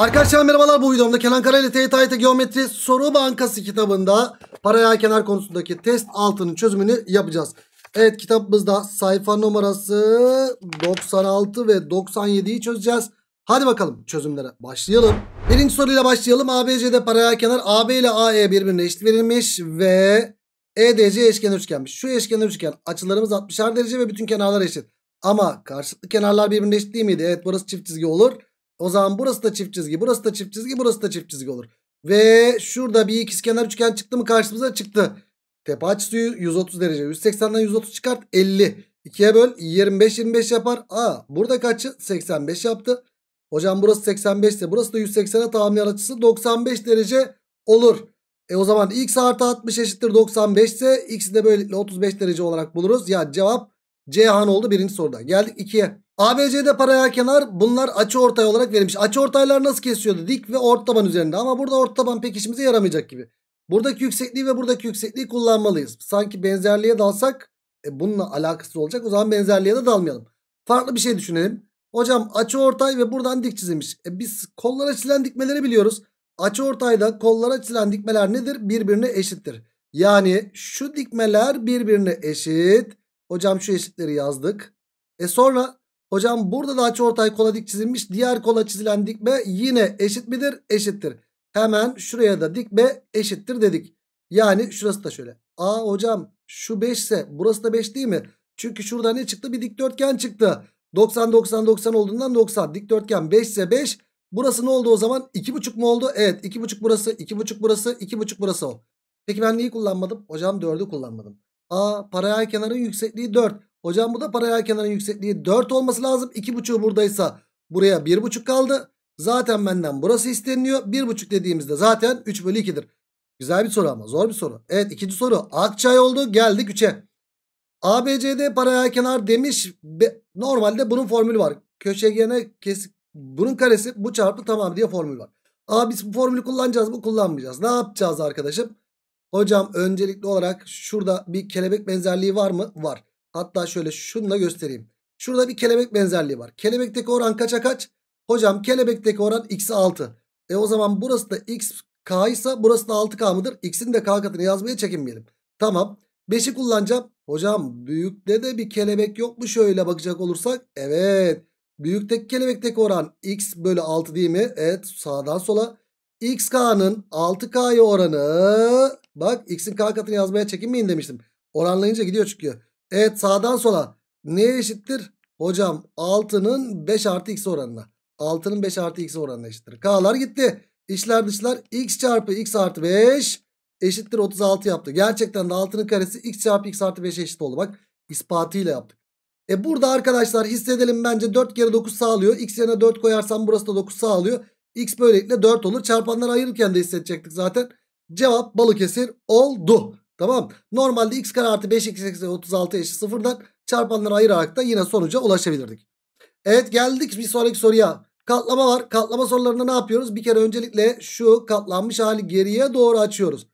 Arkadaşlar merhabalar bu videomda Kenan Kara ile TYT Geometri Soru Bankası kitabında paralel kenar konusundaki test altının çözümünü yapacağız. Evet kitabımızda sayfa numarası 96 ve 97'yi çözeceğiz. Hadi bakalım çözümlere başlayalım. Birinci soruyla başlayalım. ABC'de paralel kenar AB ile AE birbirine eşit verilmiş ve EDC eşkenar üçgenmiş. Şu eşkenar üçgen açılarımız 60'ar derece ve bütün kenarlar eşit. Ama karşılıklı kenarlar birbirine eşit değil miydi? Evet burası çift çizgi olur. O zaman burası da çift çizgi, burası da çift çizgi, burası da çift çizgi olur. Ve şurada bir ikizkenar üçgen çıktı mı karşımıza çıktı. Tepe açısı 130 derece. 180'den 130 çıkart 50. 2'ye böl 25 25 yapar. Aa burada kaçı? 85 yaptı. Hocam burası 85 ise burası da 180'e tamamlayan açısı 95 derece olur. E o zaman x artı 60 eşittir 95 ise x'i de böylelikle 35 derece olarak buluruz. Yani cevap Cihan oldu birinci soruda. Geldik 2'ye. ABC'de paralel kenar bunlar açı ortay olarak verilmiş. Açı ortaylar nasıl kesiyordu? Dik ve ort taban üzerinde. Ama burada ort taban pek işimize yaramayacak gibi. Buradaki yüksekliği ve buradaki yüksekliği kullanmalıyız. Sanki benzerliğe dalsak e, bununla alakası olacak. O zaman benzerliğe de dalmayalım. Farklı bir şey düşünelim. Hocam açı ortay ve buradan dik çizilmiş. E, biz kollara çizilen dikmeleri biliyoruz. Açı ortayda kollara çizilen dikmeler nedir? Birbirine eşittir. Yani şu dikmeler birbirine eşit. Hocam şu eşitleri yazdık. E sonra Hocam burada da ortay kola dik çizilmiş. Diğer kola çizilen dikme yine eşit midir? Eşittir. Hemen şuraya da dikme eşittir dedik. Yani şurası da şöyle. Aa hocam şu 5 ise burası da 5 değil mi? Çünkü şurada ne çıktı? Bir dikdörtgen çıktı. 90 90 90 olduğundan 90. Dikdörtgen 5 ise 5. Burası ne oldu o zaman? 2,5 mu oldu? Evet 2,5 burası 2,5 burası 2,5 burası o. Peki ben neyi kullanmadım? Hocam 4'ü kullanmadım. Aa paralel kenarın yüksekliği 4. Hocam bu da paralel kenarın yüksekliği 4 olması lazım. 2,5'u buradaysa buraya 1,5 kaldı. Zaten benden burası isteniliyor. 1,5 dediğimizde zaten 3 bölü 2'dir. Güzel bir soru ama zor bir soru. Evet ikinci soru. Akçay oldu geldik 3'e. ABCD paralel kenar demiş. Be, normalde bunun formülü var. Köşegene kesik bunun karesi bu çarpı tamam diye formül var. Aa biz bu formülü kullanacağız mı kullanmayacağız. Ne yapacağız arkadaşım? Hocam öncelikli olarak şurada bir kelebek benzerliği var mı? Var. Hatta şöyle şunu da göstereyim. Şurada bir kelebek benzerliği var. Kelebekteki oran kaça kaç? Hocam kelebekteki oran x 6. E o zaman burası da x k ise burası da 6k mıdır? X'in de k katını yazmaya çekinmeyelim. Tamam. 5'i kullanacağım. Hocam büyükte de bir kelebek yok mu şöyle bakacak olursak? Evet. Büyükteki kelebekteki oran x bölü 6 değil mi? Evet sağdan sola. xk'nın 6k'ya oranı bak x'in k katını yazmaya çekinmeyin demiştim. Oranlayınca gidiyor çıkıyor. Evet sağdan sola. Neye eşittir? Hocam 6'nın 5 artı x oranına. 6'nın 5 artı x oranına eşittir. K'lar gitti. İşler dışlar x çarpı x artı 5 eşittir 36 yaptı. Gerçekten de 6'nın karesi x çarpı x artı 5 eşit oldu. Bak ispatıyla yaptık. E burada arkadaşlar hissedelim bence 4 kere 9 sağlıyor. X yerine 4 koyarsam burası da 9 sağlıyor. X böylelikle 4 olur. Çarpanları ayırırken de hissedecektik zaten. Cevap Balıkesir oldu. Tamam. Normalde x kare artı 5 x eksi 36 eşit sıfırdan çarpanları ayırarak da yine sonuca ulaşabilirdik. Evet geldik bir sonraki soruya. Katlama var. Katlama sorularında ne yapıyoruz? Bir kere öncelikle şu katlanmış hali geriye doğru açıyoruz.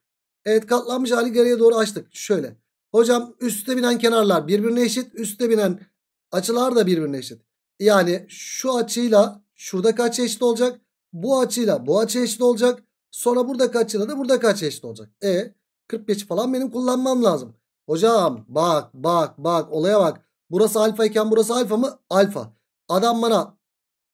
Evet katlanmış hali geriye doğru açtık. Şöyle. Hocam üstte binen kenarlar birbirine eşit. Üstte binen açılar da birbirine eşit. Yani şu açıyla şurada kaç eşit olacak? Bu açıyla bu açı eşit olacak. Sonra burada kaçıyla da burada kaç eşit olacak. E 45 falan benim kullanmam lazım. Hocam bak bak bak olaya bak. Burası alfa iken burası alfa mı? Alfa. Adam bana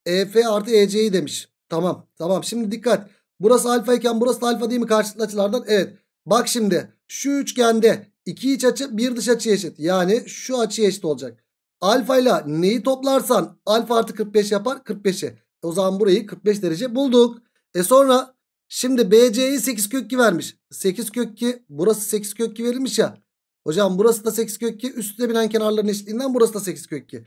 EF artı EC'yi demiş. Tamam tamam şimdi dikkat. Burası alfa iken burası da alfa değil mi karşılıklı açılardan? Evet. Bak şimdi şu üçgende iki iç açı bir dış açı eşit. Yani şu açı eşit olacak. Alfa ile neyi toplarsan alfa artı 45 yapar 45'i. E, o zaman burayı 45 derece bulduk. E sonra Şimdi BC'ye 8 kök 2 vermiş. 8 kök 2 burası 8 kök 2 verilmiş ya. Hocam burası da 8 kök 2 üstüne binen kenarların eşitliğinden burası da 8 kök 2.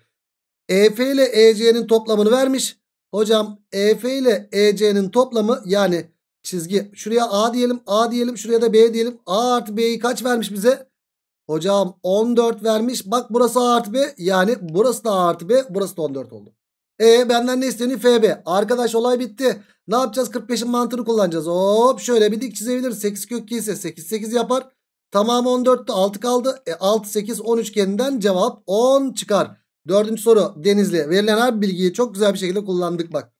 EF ile EC'nin toplamını vermiş. Hocam EF ile EC'nin toplamı yani çizgi şuraya A diyelim A diyelim şuraya da B diyelim. A artı B'yi kaç vermiş bize? Hocam 14 vermiş. Bak burası A artı B yani burası da A artı B burası da 14 oldu. E benden ne isteniyor? FB. Arkadaş olay bitti. Ne yapacağız? 45'in mantığını kullanacağız. Hop şöyle bir dik çizebiliriz. 8 kök 2 ise 8 8 yapar. Tamamı 14'te 6 kaldı. E, 6 8 10 üçgeninden cevap 10 çıkar. Dördüncü soru Denizli. Verilen her bilgiyi çok güzel bir şekilde kullandık bak.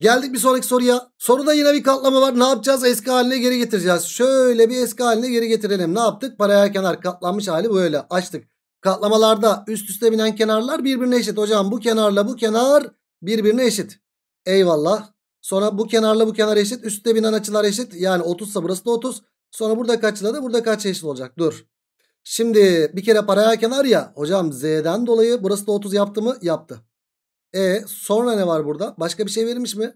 Geldik bir sonraki soruya. Soruda yine bir katlama var. Ne yapacağız? Eski haline geri getireceğiz. Şöyle bir eski haline geri getirelim. Ne yaptık? Paraya kenar katlanmış hali böyle açtık. Katlamalarda üst üste binen kenarlar birbirine eşit. Hocam bu kenarla bu kenar birbirine eşit. Eyvallah. Sonra bu kenarla bu kenar eşit. Üstte binen açılar eşit. Yani 30 ise burası da 30. Sonra burada kaçla da burada kaç eşit olacak? Dur. Şimdi bir kere paraya kenar ya. Hocam Z'den dolayı burası da 30 yaptı mı? Yaptı. E sonra ne var burada? Başka bir şey verilmiş mi?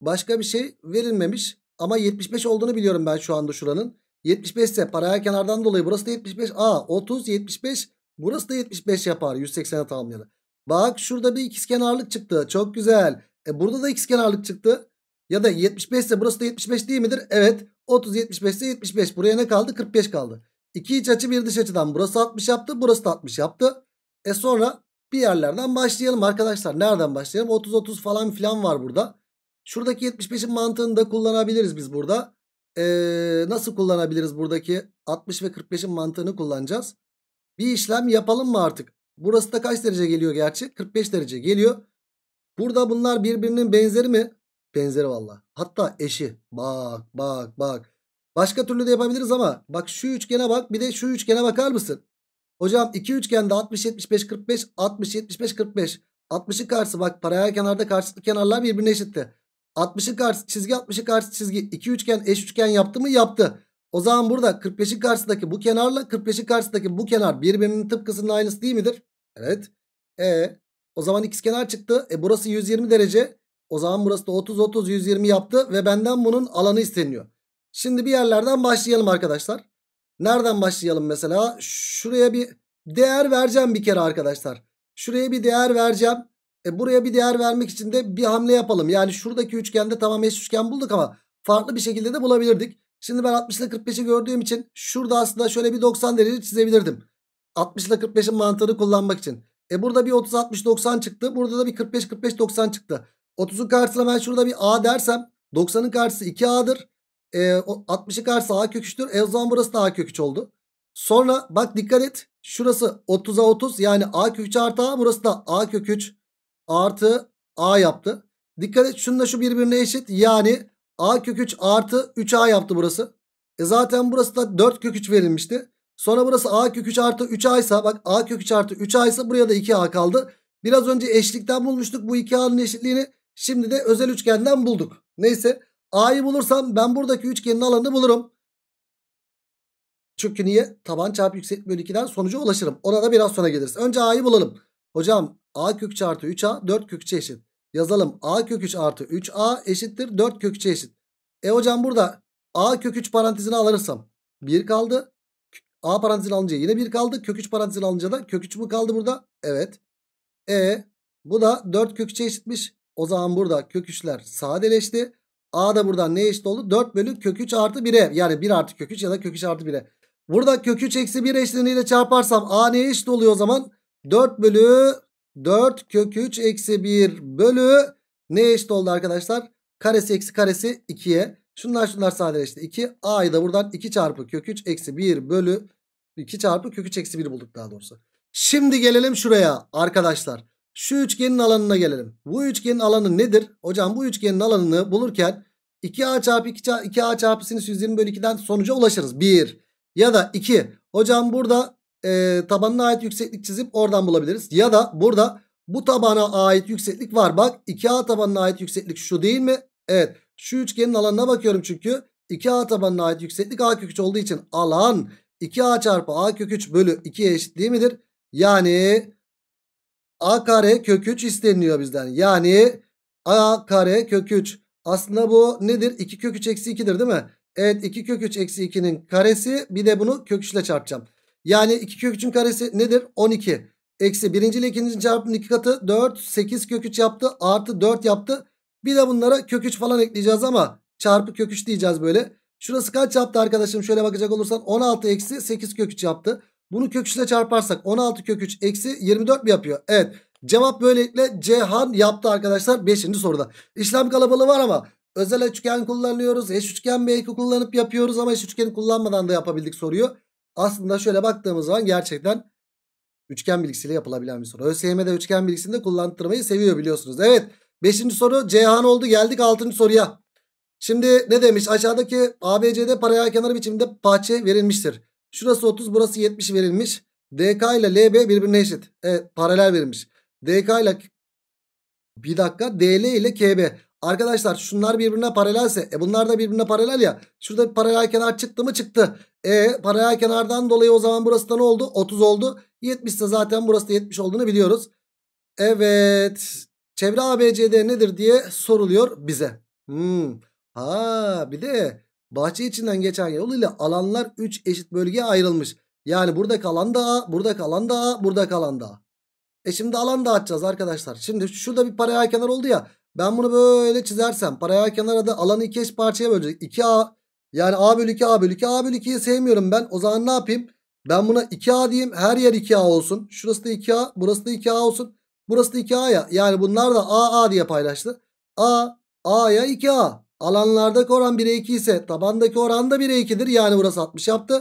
Başka bir şey verilmemiş. Ama 75 olduğunu biliyorum ben şu anda şuranın. 75 ise paraya kenardan dolayı burası da 75. A 30 75 Burası da 75 yapar 180'e tamamlayalı. Bak şurada bir ikizkenarlık çıktı. Çok güzel. E burada da ikizkenarlık çıktı. Ya da 75 ise burası da 75 değil midir? Evet. 30 75 ise 75. Buraya ne kaldı? 45 kaldı. İki iç açı bir dış açıdan. Burası 60 yaptı. Burası da 60 yaptı. E sonra bir yerlerden başlayalım arkadaşlar. Nereden başlayalım? 30-30 falan filan var burada. Şuradaki 75'in mantığını da kullanabiliriz biz burada. Ee, nasıl kullanabiliriz buradaki 60 ve 45'in mantığını kullanacağız. Bir işlem yapalım mı artık? Burası da kaç derece geliyor gerçi? 45 derece geliyor. Burada bunlar birbirinin benzeri mi? Benzeri valla. Hatta eşi. Bak bak bak. Başka türlü de yapabiliriz ama bak şu üçgene bak bir de şu üçgene bakar mısın? Hocam iki üçgende 60 75 45 60 75 45. 60'ın karşısı bak paralel kenarda karşılıklı kenarlar birbirine eşitti. 60'ın karşısı çizgi 60'ın karşısı çizgi. iki üçgen eş üçgen yaptı mı? Yaptı. O zaman burada 45'in karşısındaki bu kenarla 45'in karşısındaki bu kenar birbirinin tıpkısının aynısı değil midir? Evet. E o zaman x kenar çıktı. E burası 120 derece. O zaman burası da 30 30 120 yaptı ve benden bunun alanı isteniyor. Şimdi bir yerlerden başlayalım arkadaşlar. Nereden başlayalım mesela? Şuraya bir değer vereceğim bir kere arkadaşlar. Şuraya bir değer vereceğim. E buraya bir değer vermek için de bir hamle yapalım. Yani şuradaki üçgende tamam eş üçgen bulduk ama farklı bir şekilde de bulabilirdik. Şimdi ben 60 ile 45'i gördüğüm için şurada aslında şöyle bir 90 derece çizebilirdim. 60 ile 45'in mantığını kullanmak için. E burada bir 30-60-90 çıktı. Burada da bir 45-45-90 çıktı. 30'un karşısına ben şurada bir A dersem 90'ın karşısı 2A'dır. E, 60'ın karşısı A köküçtür. E o zaman burası da A köküç oldu. Sonra bak dikkat et. Şurası 30'a 30 yani A köküç artı A. Burası da A köküç artı A yaptı. Dikkat et şununla şu birbirine eşit. Yani A kök 3 artı 3A yaptı burası. E zaten burası da 4 kök 3 verilmişti. Sonra burası A kök 3 artı 3A ise bak A kök 3 artı 3A ise buraya da 2A kaldı. Biraz önce eşlikten bulmuştuk bu 2A'nın eşitliğini. Şimdi de özel üçgenden bulduk. Neyse A'yı bulursam ben buradaki üçgenin alanını bulurum. Çünkü niye? Taban çarpı yüksek bölü 2'den sonuca ulaşırım. Ona da biraz sonra geliriz. Önce A'yı bulalım. Hocam A kök 3 artı 3A 4 kök 3'e eşit. Yazalım a kök 3 artı 3a eşittir 4 kök 3'e eşit. E hocam burada a kök 3 parantezini alırsam 1 kaldı. A parantezini alınca yine 1 kaldı. Kök 3 parantezini alınca da kök 3 mü kaldı burada? Evet. E bu da 4 kök 3'e eşitmiş. O zaman burada kök 3'ler sadeleşti. A da buradan ne eşit oldu? 4 bölü kök 3 artı 1'e. Yani 1 artı kök 3 ya da kök 3 artı 1'e. Burada kök 3 eksi 1 eşleniğiyle çarparsam A neye eşit oluyor o zaman? 4 bölü 4 kök 3 eksi 1 bölü ne eşit oldu arkadaşlar? Karesi eksi karesi 2'ye. Şunlar şunlar sadeleşti. 2 a'yı da buradan 2 çarpı kök 3 eksi 1 bölü 2 çarpı kök 3 eksi 1 bulduk daha doğrusu. Şimdi gelelim şuraya arkadaşlar. Şu üçgenin alanına gelelim. Bu üçgenin alanı nedir? Hocam bu üçgenin alanını bulurken 2a çarpı 2 a çarpı sinüs 120 bölü 2'den sonuca ulaşırız. 1 ya da 2. Hocam burada e, tabanına ait yükseklik çizip oradan bulabiliriz. Ya da burada bu tabana ait yükseklik var. Bak 2A tabanına ait yükseklik şu değil mi? Evet. Şu üçgenin alanına bakıyorum çünkü 2A tabanına ait yükseklik A kök 3 olduğu için alan 2A çarpı A kök 3 bölü 2 eşit değil midir? Yani A kare kök 3 isteniliyor bizden. Yani A kare kök 3. Aslında bu nedir? 2 kök 3 eksi 2'dir değil mi? Evet 2 kök 3 eksi 2'nin karesi bir de bunu kök 3 ile çarpacağım. Yani 2 kök 3'ün karesi nedir? 12. Eksi 1. ile 2. çarpımın 2 katı 4. 8 kök 3 yaptı. Artı 4 yaptı. Bir de bunlara kök 3 falan ekleyeceğiz ama çarpı kök 3 diyeceğiz böyle. Şurası kaç yaptı arkadaşım? Şöyle bakacak olursan 16 eksi 8 kök 3 yaptı. Bunu kök 3 ile çarparsak 16 kök 3 eksi 24 mi yapıyor? Evet. Cevap böylelikle Cihan yaptı arkadaşlar 5. soruda. İşlem kalabalığı var ama özel üçgen kullanıyoruz. Eş üçgen belki kullanıp yapıyoruz ama eş üçgeni kullanmadan da yapabildik soruyu. Aslında şöyle baktığımız zaman gerçekten üçgen bilgisiyle yapılabilen bir soru. ÖSYM'de üçgen bilgisini de kullandırmayı seviyor biliyorsunuz. Evet 5. soru Ceyhan oldu geldik 6. soruya. Şimdi ne demiş aşağıdaki ABCD paralel kenar biçiminde parça verilmiştir. Şurası 30 burası 70 verilmiş. DK ile LB birbirine eşit. Evet paralel verilmiş. DK ile bir dakika DL ile KB. Arkadaşlar şunlar birbirine paralelse. E bunlar da birbirine paralel ya. Şurada bir paralel kenar çıktı mı çıktı. E paralel kenardan dolayı o zaman burası da ne oldu? 30 oldu. 70 de zaten burası da 70 olduğunu biliyoruz. Evet. Çevre ABCD nedir diye soruluyor bize. Hmm. Ha bir de bahçe içinden geçen yol ile alanlar 3 eşit bölgeye ayrılmış. Yani burada kalan da burada kalan da burada kalan da. E şimdi alan dağıtacağız arkadaşlar. Şimdi şurada bir paralel kenar oldu ya. Ben bunu böyle çizersem paraya kenara da alanı iki eş parçaya bölecek. 2A yani A bölü 2 A bölü 2 A bölü 2'yi sevmiyorum ben. O zaman ne yapayım? Ben buna 2A diyeyim. Her yer 2A olsun. Şurası da 2A. Burası da 2A olsun. Burası da 2A ya. Yani bunlar da A A diye paylaştı. A a ya 2A. Alanlardaki oran 1'e 2 ise tabandaki oran da 1'e 2'dir. Yani burası 60 yaptı.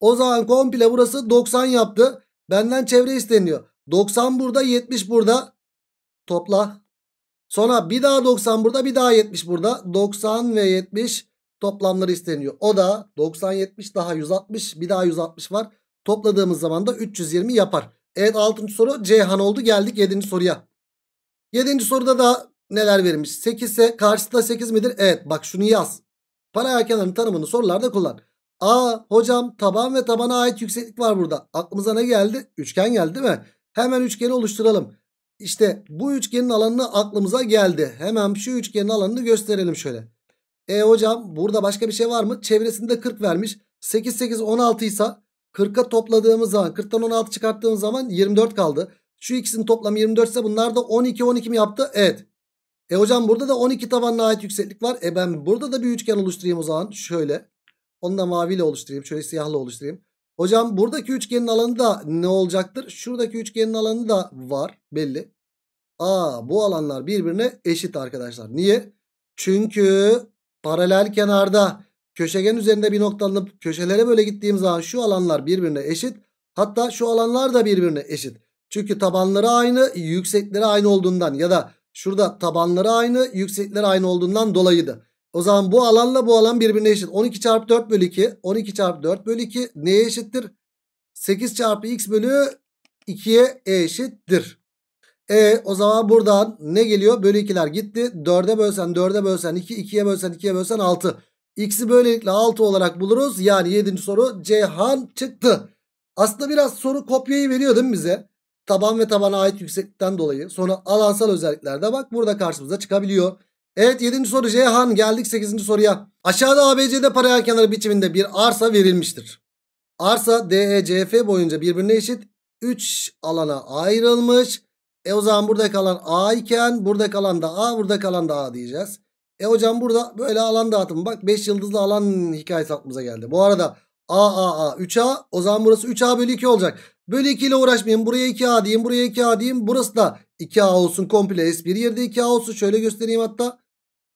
O zaman komple burası 90 yaptı. Benden çevre isteniyor. 90 burada 70 burada. Topla. Sonra bir daha 90 burada bir daha 70 burada. 90 ve 70 toplamları isteniyor. O da 90 70 daha 160 bir daha 160 var. Topladığımız zaman da 320 yapar. Evet 6. soru Ceyhan oldu. Geldik 7. soruya. 7. soruda da neler verilmiş? 8 ise karşısında 8 midir? Evet bak şunu yaz. Paralel kenarın tanımını sorularda kullan. A hocam taban ve tabana ait yükseklik var burada. Aklımıza ne geldi? Üçgen geldi değil mi? Hemen üçgeni oluşturalım. İşte bu üçgenin alanını aklımıza geldi. Hemen şu üçgenin alanını gösterelim şöyle. E hocam burada başka bir şey var mı? Çevresinde 40 vermiş. 8 8 16 ise 40'a topladığımız zaman 40'tan 16 çıkarttığımız zaman 24 kaldı. Şu ikisinin toplamı 24 ise bunlar da 12 12 mi yaptı? Evet. E hocam burada da 12 tabanına ait yükseklik var. E ben burada da bir üçgen oluşturayım o zaman. Şöyle. Onu da maviyle oluşturayım. Şöyle siyahla oluşturayım. Hocam buradaki üçgenin alanı da ne olacaktır? Şuradaki üçgenin alanı da var belli. Aa bu alanlar birbirine eşit arkadaşlar. Niye? Çünkü paralel kenarda köşegen üzerinde bir noktalanıp köşelere böyle gittiğim zaman şu alanlar birbirine eşit. Hatta şu alanlar da birbirine eşit. Çünkü tabanları aynı, yüksekleri aynı olduğundan ya da şurada tabanları aynı, yüksekleri aynı olduğundan dolayıydı. O zaman bu alanla bu alan birbirine eşit. 12 çarpı 4 bölü 2. 12 çarpı 4 bölü 2 neye eşittir? 8 çarpı x bölü 2'ye eşittir. E o zaman buradan ne geliyor? Bölü 2'ler gitti. 4'e bölsen 4'e bölsen 2, 2'ye bölsen 2'ye bölsen 6. X'i böylelikle 6 olarak buluruz. Yani 7. soru Ceyhan çıktı. Aslında biraz soru kopyayı veriyor değil mi bize? Taban ve tabana ait yükseklikten dolayı. Sonra alansal özelliklerde bak burada karşımıza çıkabiliyor. Evet 7. soru Ceyhan geldik 8. soruya. Aşağıda ABC'de paralel kenarı biçiminde bir arsa verilmiştir. Arsa DECF boyunca birbirine eşit 3 alana ayrılmış. E o zaman burada kalan A iken burada kalan da A burada kalan da A diyeceğiz. E hocam burada böyle alan dağıtımı bak 5 yıldızlı alan hikayesi aklımıza geldi. Bu arada A A A 3A o zaman burası 3A bölü 2 olacak. Bölü 2 ile uğraşmayayım buraya 2A diyeyim buraya 2A diyeyim. Burası da 2A olsun komple S1 yerde 2A olsun şöyle göstereyim hatta.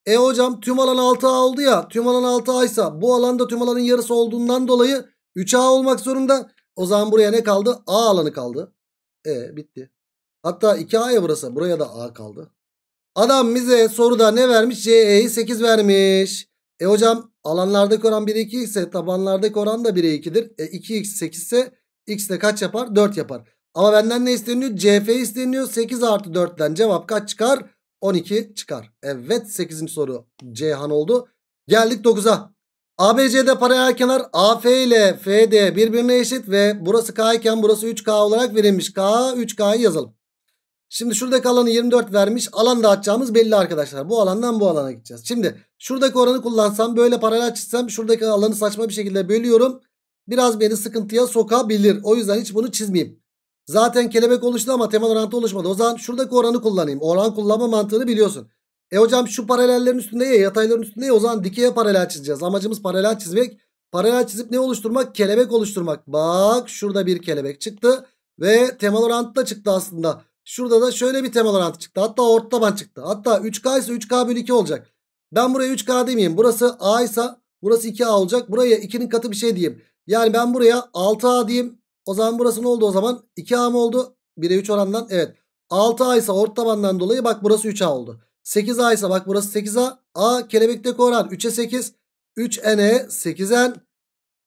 E hocam tüm alan 6A oldu ya. Tüm alan 6A ise bu alanda tüm alanın yarısı olduğundan dolayı 3A olmak zorunda. O zaman buraya ne kaldı? A alanı kaldı. E bitti. Hatta 2A ya burası. Buraya da A kaldı. Adam bize soruda ne vermiş? CE'yi 8 vermiş. E hocam alanlardaki oran 1'e 2 ise tabanlardaki oran da 1'e 2'dir. E 2x 8 ise x de kaç yapar? 4 yapar. Ama benden ne isteniyor? CF isteniyor. 8 artı 4'ten cevap kaç çıkar? 12 çıkar. Evet 8. soru Ceyhan oldu. Geldik 9'a. ABC'de paralel kenar AF ile FD birbirine eşit ve burası K iken burası 3K olarak verilmiş. K 3K'yı yazalım. Şimdi şuradaki alanı 24 vermiş. Alan dağıtacağımız belli arkadaşlar. Bu alandan bu alana gideceğiz. Şimdi şuradaki oranı kullansam böyle paralel çizsem şuradaki alanı saçma bir şekilde bölüyorum. Biraz beni sıkıntıya sokabilir. O yüzden hiç bunu çizmeyeyim. Zaten kelebek oluştu ama temel orantı oluşmadı. O zaman şuradaki oranı kullanayım. Oran kullanma mantığını biliyorsun. E hocam şu paralellerin üstünde ya yatayların üstünde ya o zaman dikeye paralel çizeceğiz. Amacımız paralel çizmek. Paralel çizip ne oluşturmak? Kelebek oluşturmak. Bak şurada bir kelebek çıktı. Ve temel orantı da çıktı aslında. Şurada da şöyle bir temel orantı çıktı. Hatta orta taban çıktı. Hatta 3K ise 3K bölü 2 olacak. Ben buraya 3K demeyeyim. Burası A ise burası 2A olacak. Buraya 2'nin katı bir şey diyeyim. Yani ben buraya 6A diyeyim. O zaman burası ne oldu o zaman? 2A mı oldu? 1'e 3 orandan. Evet. 6A ise ort tabandan dolayı bak burası 3A oldu. 8A ise bak burası 8A. A kelebekteki oran 3'e 8. 3N'e 8N.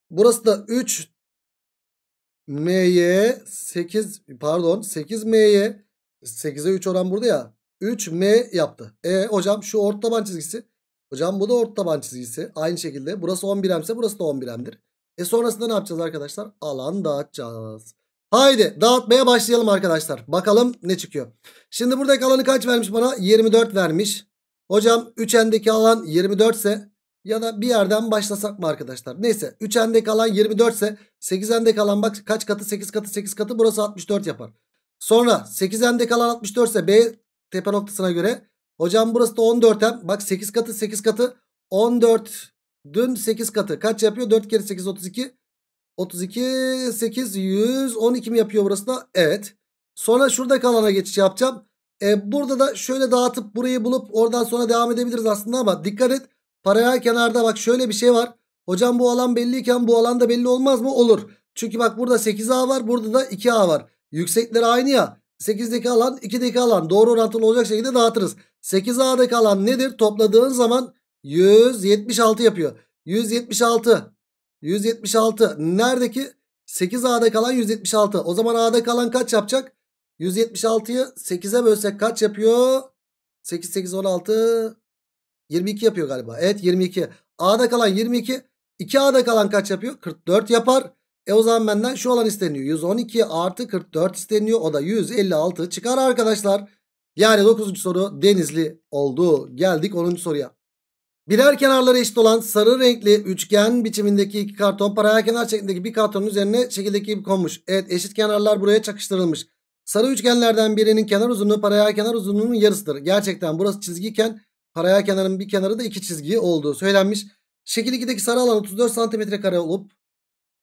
Burası da 3 M'ye 8 pardon 8 M'ye 8'e 3 oran burada ya. 3 M yaptı. E hocam şu ort taban çizgisi. Hocam bu da ort taban çizgisi. Aynı şekilde burası 11 M'se burası da 11 M'dir. E sonrasında ne yapacağız arkadaşlar? Alan dağıtacağız. Haydi dağıtmaya başlayalım arkadaşlar. Bakalım ne çıkıyor. Şimdi buradaki alanı kaç vermiş bana? 24 vermiş. Hocam 3n'deki alan 24 ise ya da bir yerden başlasak mı arkadaşlar? Neyse 3n'deki alan 24 ise 8n'deki alan bak kaç katı 8 katı 8 katı burası 64 yapar. Sonra 8n'deki alan 64 ise B tepe noktasına göre. Hocam burası da 14 hem Bak 8 katı 8 katı 14 Dün 8 katı. Kaç yapıyor? 4 kere 8 32. 32 8 112 mi yapıyor burası da? Evet. Sonra şuradaki alana geçiş yapacağım. E, burada da şöyle dağıtıp burayı bulup oradan sonra devam edebiliriz aslında ama dikkat et. Paralel kenarda bak şöyle bir şey var. Hocam bu alan belliyken bu alan da belli olmaz mı? Olur. Çünkü bak burada 8A var burada da 2A var. Yüksekleri aynı ya. 8'deki alan 2'deki alan doğru orantılı olacak şekilde dağıtırız. 8A'daki alan nedir? Topladığın zaman 176 yapıyor. 176. 176. Neredeki? 8A'da kalan 176. O zaman A'da kalan kaç yapacak? 176'yı 8'e bölsek kaç yapıyor? 8, 8, 16. 22 yapıyor galiba. Evet 22. A'da kalan 22. 2A'da kalan kaç yapıyor? 44 yapar. E o zaman benden şu olan isteniyor. 112 artı 44 isteniyor. O da 156 çıkar arkadaşlar. Yani 9. soru Denizli oldu. Geldik 10. soruya. Birer kenarları eşit olan sarı renkli üçgen biçimindeki iki karton paraya kenar şeklindeki bir kartonun üzerine şekildeki gibi konmuş. Evet eşit kenarlar buraya çakıştırılmış. Sarı üçgenlerden birinin kenar uzunluğu paraya kenar uzunluğunun yarısıdır. Gerçekten burası çizgiyken paraya kenarın bir kenarı da iki çizgi olduğu söylenmiş. Şekil 2'deki sarı alan 34 cm kare olup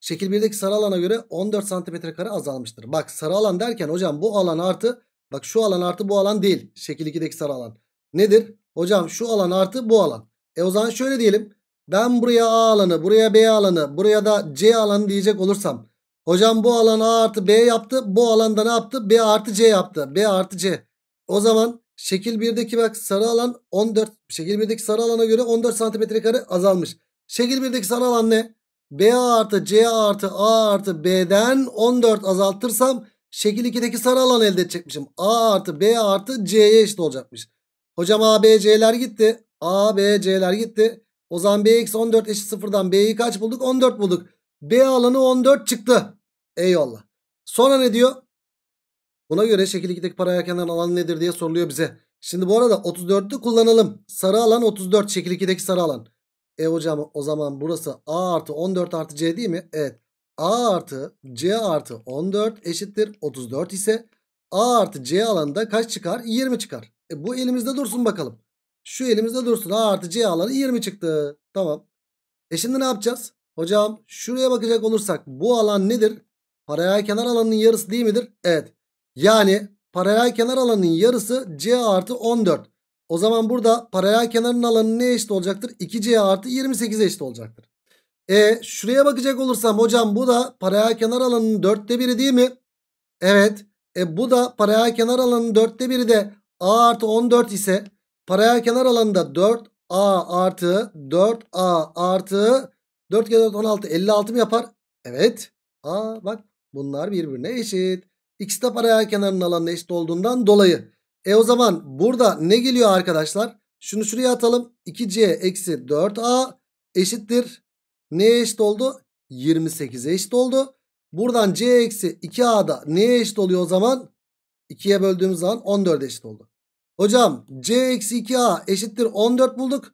şekil 1'deki sarı alana göre 14 cm kare azalmıştır. Bak sarı alan derken hocam bu alan artı bak şu alan artı bu alan değil. Şekil 2'deki sarı alan. Nedir? Hocam şu alan artı bu alan. E o zaman şöyle diyelim. Ben buraya A alanı, buraya B alanı, buraya da C alanı diyecek olursam. Hocam bu alan A artı B yaptı. Bu alanda ne yaptı? B artı C yaptı. B artı C. O zaman şekil 1'deki bak sarı alan 14. Şekil 1'deki sarı alana göre 14 santimetre kare azalmış. Şekil 1'deki sarı alan ne? B artı C artı A artı B'den 14 azaltırsam şekil 2'deki sarı alan elde edecekmişim. A artı B artı C'ye eşit olacakmış. Hocam A B C'ler gitti. A, B, C'ler gitti. O zaman B eksi 14 eşit sıfırdan B'yi kaç bulduk? 14 bulduk. B alanı 14 çıktı. Eyvallah. Sonra ne diyor? Buna göre şekil 2'deki paralel kenar alan nedir diye soruluyor bize. Şimdi bu arada 34'ü kullanalım. Sarı alan 34. Şekil 2'deki sarı alan. E hocam o zaman burası A artı 14 artı C değil mi? Evet. A artı C artı 14 eşittir 34 ise A artı C alanında kaç çıkar? 20 çıkar. E bu elimizde dursun bakalım. Şu elimizde dursun. A artı C alanı 20 çıktı. Tamam. E şimdi ne yapacağız? Hocam şuraya bakacak olursak bu alan nedir? Paralel kenar alanının yarısı değil midir? Evet. Yani paralel kenar alanının yarısı C artı 14. O zaman burada paralel kenarın alanı ne eşit olacaktır? 2C artı 28 eşit olacaktır. E şuraya bakacak olursam hocam bu da paralel kenar alanının dörtte biri değil mi? Evet. E bu da paralel kenar alanının dörtte biri de A artı 14 ise Paraya kenar alanda 4A artı 4A artı 4 kere 4 16 56 mı yapar? Evet. Aa bak bunlar birbirine eşit. X de paraya kenarının alanına eşit olduğundan dolayı. E o zaman burada ne geliyor arkadaşlar? Şunu şuraya atalım. 2C eksi 4A eşittir. Neye eşit oldu? 28'e eşit oldu. Buradan C eksi 2 a da neye eşit oluyor o zaman? 2'ye böldüğümüz zaman 14 eşit oldu. Hocam C eksi 2A eşittir 14 bulduk.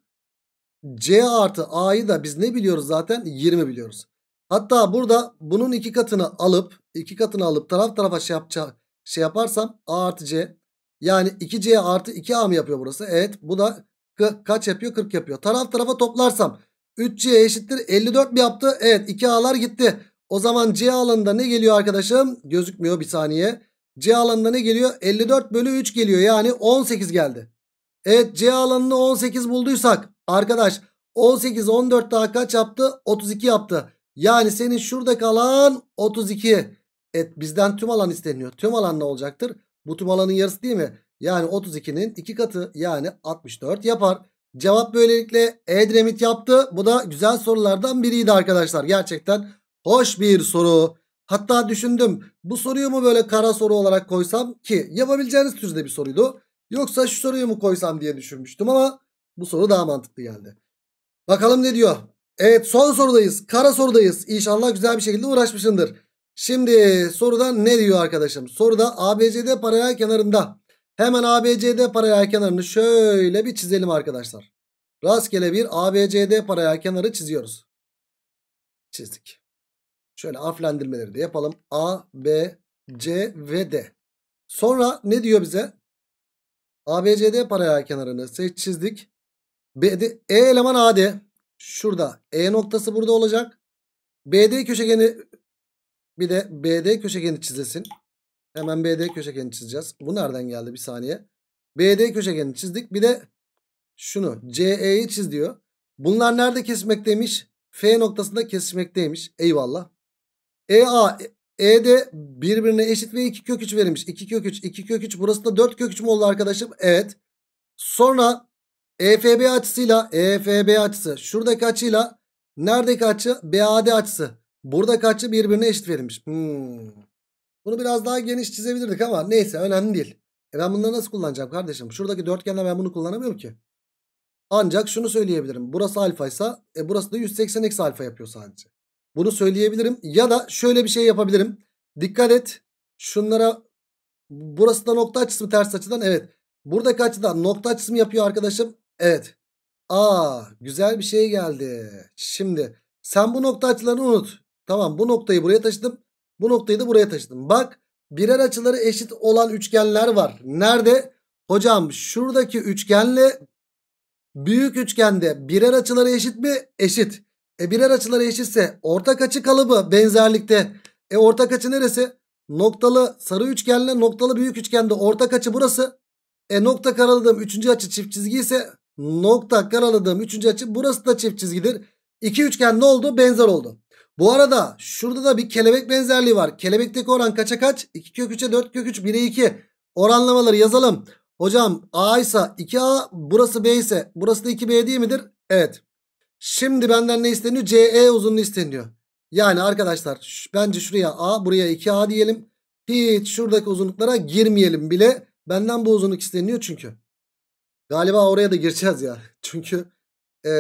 C artı A'yı da biz ne biliyoruz zaten? 20 biliyoruz. Hatta burada bunun iki katını alıp iki katını alıp taraf tarafa şey, yapacağım, şey yaparsam A artı C yani 2C artı 2A mı yapıyor burası? Evet bu da kaç yapıyor? 40 yapıyor. Taraf tarafa toplarsam 3C eşittir 54 mi yaptı? Evet 2A'lar gitti. O zaman C alanında ne geliyor arkadaşım? Gözükmüyor bir saniye. C alanına ne geliyor? 54 bölü 3 geliyor. Yani 18 geldi. Evet C alanını 18 bulduysak arkadaş 18 14 daha kaç yaptı? 32 yaptı. Yani senin şurada kalan 32. Evet bizden tüm alan isteniyor. Tüm alan ne olacaktır? Bu tüm alanın yarısı değil mi? Yani 32'nin 2 katı yani 64 yapar. Cevap böylelikle Edremit yaptı. Bu da güzel sorulardan biriydi arkadaşlar. Gerçekten hoş bir soru. Hatta düşündüm bu soruyu mu böyle kara soru olarak koysam ki yapabileceğiniz türde bir soruydu. Yoksa şu soruyu mu koysam diye düşünmüştüm ama bu soru daha mantıklı geldi. Bakalım ne diyor. Evet son sorudayız. Kara sorudayız. İnşallah güzel bir şekilde uğraşmışındır. Şimdi soruda ne diyor arkadaşım? Soruda ABCD paralel kenarında. Hemen ABCD paralel kenarını şöyle bir çizelim arkadaşlar. Rastgele bir ABCD paralel kenarı çiziyoruz. Çizdik. Şöyle harflendirmeleri de yapalım. A, B, C ve D. Sonra ne diyor bize? A, B, C, D paralel kenarını seç çizdik. BD, E eleman AD. Şurada E noktası burada olacak. BD köşegeni bir de BD köşegeni çizesin. Hemen BD köşegeni çizeceğiz. Bu nereden geldi bir saniye. BD köşegeni çizdik. Bir de şunu CE'yi çiz diyor. Bunlar nerede kesmekteymiş? F noktasında kesişmekteymiş. Eyvallah. EA ED e birbirine eşit ve 2 kök 3 verilmiş. 2 kök 3, 2 kök 3. Burası da 4 kök 3 mü oldu arkadaşım? Evet. Sonra EFB açısıyla EFB açısı. Şuradaki açıyla neredeki açı? BAD açısı. Buradaki açı birbirine eşit verilmiş. Hmm. Bunu biraz daha geniş çizebilirdik ama neyse önemli değil. E ben bunları nasıl kullanacağım kardeşim? Şuradaki dörtgenle ben bunu kullanamıyorum ki. Ancak şunu söyleyebilirim. Burası alfa ise e burası da 180 eksi alfa yapıyor sadece. Bunu söyleyebilirim. Ya da şöyle bir şey yapabilirim. Dikkat et. Şunlara burası da nokta açısı mı ters açıdan evet. Buradaki açıdan nokta açısı yapıyor arkadaşım? Evet. Aa güzel bir şey geldi. Şimdi sen bu nokta açılarını unut. Tamam bu noktayı buraya taşıdım. Bu noktayı da buraya taşıdım. Bak birer açıları eşit olan üçgenler var. Nerede? Hocam şuradaki üçgenle büyük üçgende birer açıları eşit mi? Eşit. E birer açıları eşitse ortak açı kalıbı benzerlikte. E ortak açı neresi? Noktalı sarı üçgenle noktalı büyük üçgende ortak açı burası. E nokta karaladığım üçüncü açı çift çizgi ise nokta karaladığım üçüncü açı burası da çift çizgidir. İki üçgen ne oldu? Benzer oldu. Bu arada şurada da bir kelebek benzerliği var. Kelebekteki oran kaça kaç? 2 kök 3'e 4 kök 3 1'e 2. Oranlamaları yazalım. Hocam A ise 2A burası B ise burası da 2B değil midir? Evet. Şimdi benden ne isteniyor? CE uzunluğu isteniyor. Yani arkadaşlar bence şuraya A buraya 2A diyelim. Hiç şuradaki uzunluklara girmeyelim bile. Benden bu uzunluk isteniyor çünkü. Galiba oraya da gireceğiz ya. Çünkü e,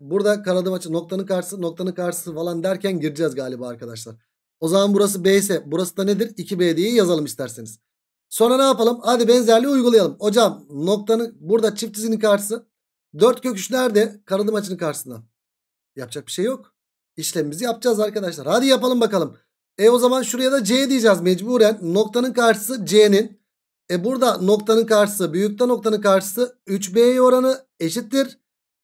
burada kanadım açı noktanın karşısı noktanın karşısı falan derken gireceğiz galiba arkadaşlar. O zaman burası B ise burası da nedir? 2B diye yazalım isterseniz. Sonra ne yapalım? Hadi benzerliği uygulayalım. Hocam noktanın burada çift dizinin karşısı 4 kök 3 nerede? Kanadı maçının karşısında. Yapacak bir şey yok. İşlemimizi yapacağız arkadaşlar. Hadi yapalım bakalım. E o zaman şuraya da C diyeceğiz mecburen. Noktanın karşısı C'nin. E burada noktanın karşısı büyükte noktanın karşısı 3 b oranı eşittir.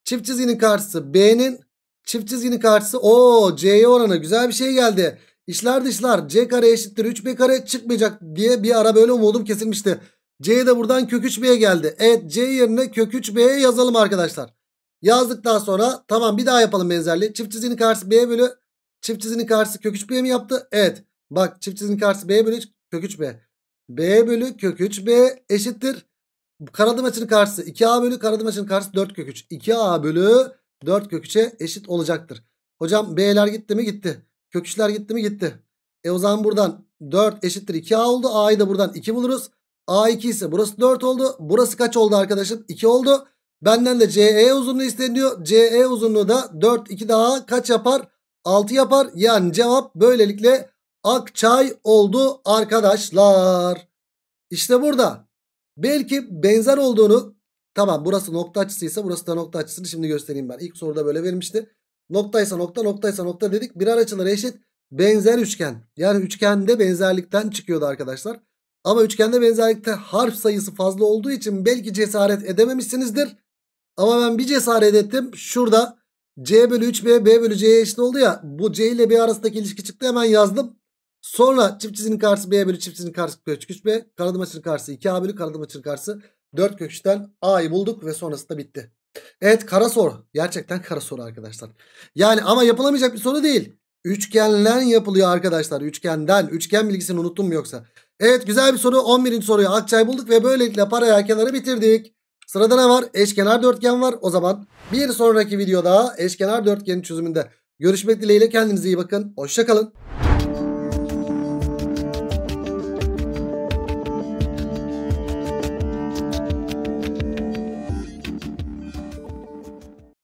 Çift çizginin karşısı B'nin. Çift çizginin karşısı o C'ye oranı güzel bir şey geldi. İşler dışlar C kare eşittir 3B kare çıkmayacak diye bir ara böyle umudum kesilmişti. C de buradan kök 3B'ye geldi. Evet C yerine kök 3B'ye yazalım arkadaşlar. Yazdıktan sonra tamam bir daha yapalım benzerliği. Çift çizginin karşısı B bölü çift çizginin karşısı kök 3B mi yaptı? Evet. Bak çift çizginin karşısı B bölü kök 3B. B bölü kök 3B eşittir. Karadım açının karşısı 2A bölü karadım açının karşısı 4 kök 3. 2A bölü 4 kök 3'e eşit olacaktır. Hocam B'ler gitti mi? Gitti. Kök 3'ler gitti mi? Gitti. E o zaman buradan 4 eşittir 2A oldu. A'yı da buradan 2 buluruz. A2 ise burası 4 oldu. Burası kaç oldu arkadaşım? 2 oldu. Benden de CE uzunluğu isteniyor. CE uzunluğu da 4 2 daha kaç yapar? 6 yapar. Yani cevap böylelikle Akçay oldu arkadaşlar. İşte burada. Belki benzer olduğunu tamam burası nokta açısıysa burası da nokta açısını şimdi göstereyim ben. İlk soruda böyle vermişti. Noktaysa nokta noktaysa nokta dedik. Birer açıları eşit benzer üçgen. Yani üçgende benzerlikten çıkıyordu arkadaşlar. Ama üçgende benzerlikte harf sayısı fazla olduğu için belki cesaret edememişsinizdir. Ama ben bir cesaret ettim. Şurada C bölü 3B, B bölü C'ye eşit oldu ya. Bu C ile B arasındaki ilişki çıktı hemen yazdım. Sonra çift çizinin karşısı B bölü çift çizinin karşısı kök 3B. Karadım açının karşısı 2A bölü karadım açının karşısı 4 kök 3'ten A'yı bulduk ve sonrasında bitti. Evet kara soru. Gerçekten kara soru arkadaşlar. Yani ama yapılamayacak bir soru değil. Üçgenlen yapılıyor arkadaşlar. Üçgenden. Üçgen bilgisini unuttum mu yoksa? Evet güzel bir soru. 11. soruyu akçay bulduk ve böylelikle paraya kenarı bitirdik. Sırada ne var? Eşkenar dörtgen var. O zaman bir sonraki videoda eşkenar dörtgenin çözümünde görüşmek dileğiyle kendinize iyi bakın. Hoşça kalın.